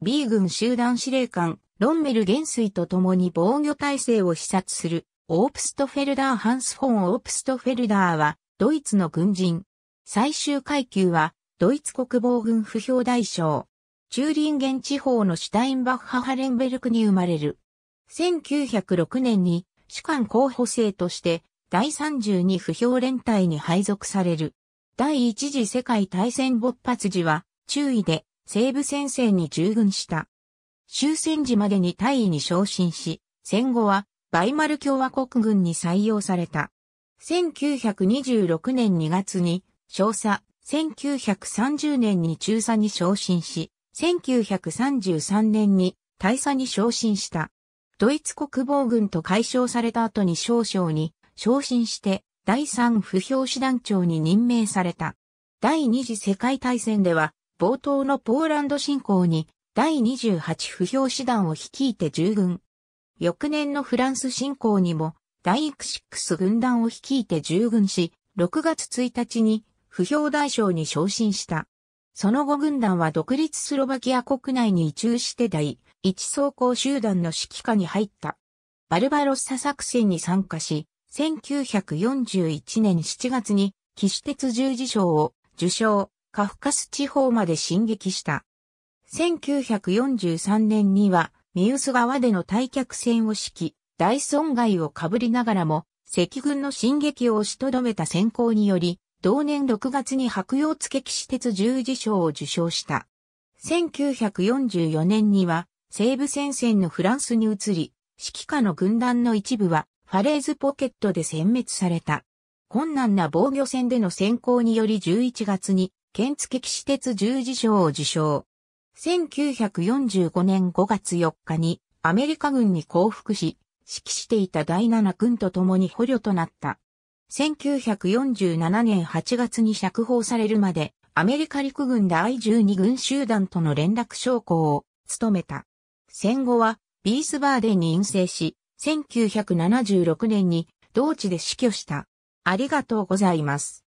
B 軍集団司令官、ロンメル元帥と共に防御体制を視察する、オープストフェルダー・ハンス・フォン・オープストフェルダーは、ドイツの軍人。最終階級は、ドイツ国防軍不評大将。チューリンゲン地方のシュタインバッハ・ハレンベルクに生まれる。1906年に主幹候補生として第32不評連隊に配属される。第一次世界大戦勃発時は注意で西部戦線に従軍した。終戦時までに大尉に昇進し、戦後はバイマル共和国軍に採用された。1926年2月に少佐、1930年に中佐に昇進し、1933年に大佐に昇進した。ドイツ国防軍と解消された後に少将に昇進して第3不評師団長に任命された。第二次世界大戦では冒頭のポーランド侵攻に第28不評師団を率いて従軍。翌年のフランス侵攻にも第66軍団を率いて従軍し、6月1日に不評大将に昇進した。その後軍団は独立スロバキア国内に移住して第一装甲集団の指揮下に入った。バルバロッサ作戦に参加し、1941年7月に騎士鉄十字章を受賞。カフカス地方まで進撃した。1943年には、ミウス川での退却戦を指揮、大損害を被りながらも、赤軍の進撃を押しとどめた選考により、同年6月に白洋付騎士鉄十字章を受賞した。1944年には、西部戦線のフランスに移り、指揮下の軍団の一部は、ファレーズポケットで殲滅された。困難な防御戦での先行により11月に原付騎士鉄十字章を受賞。1945年5月4日にアメリカ軍に降伏し、指揮していた第7軍と共に捕虜となった。1947年8月に釈放されるまで、アメリカ陸軍第12軍集団との連絡将校を務めた。戦後は、ビースバーデンに陰性し、1976年に同地で死去した。ありがとうございます。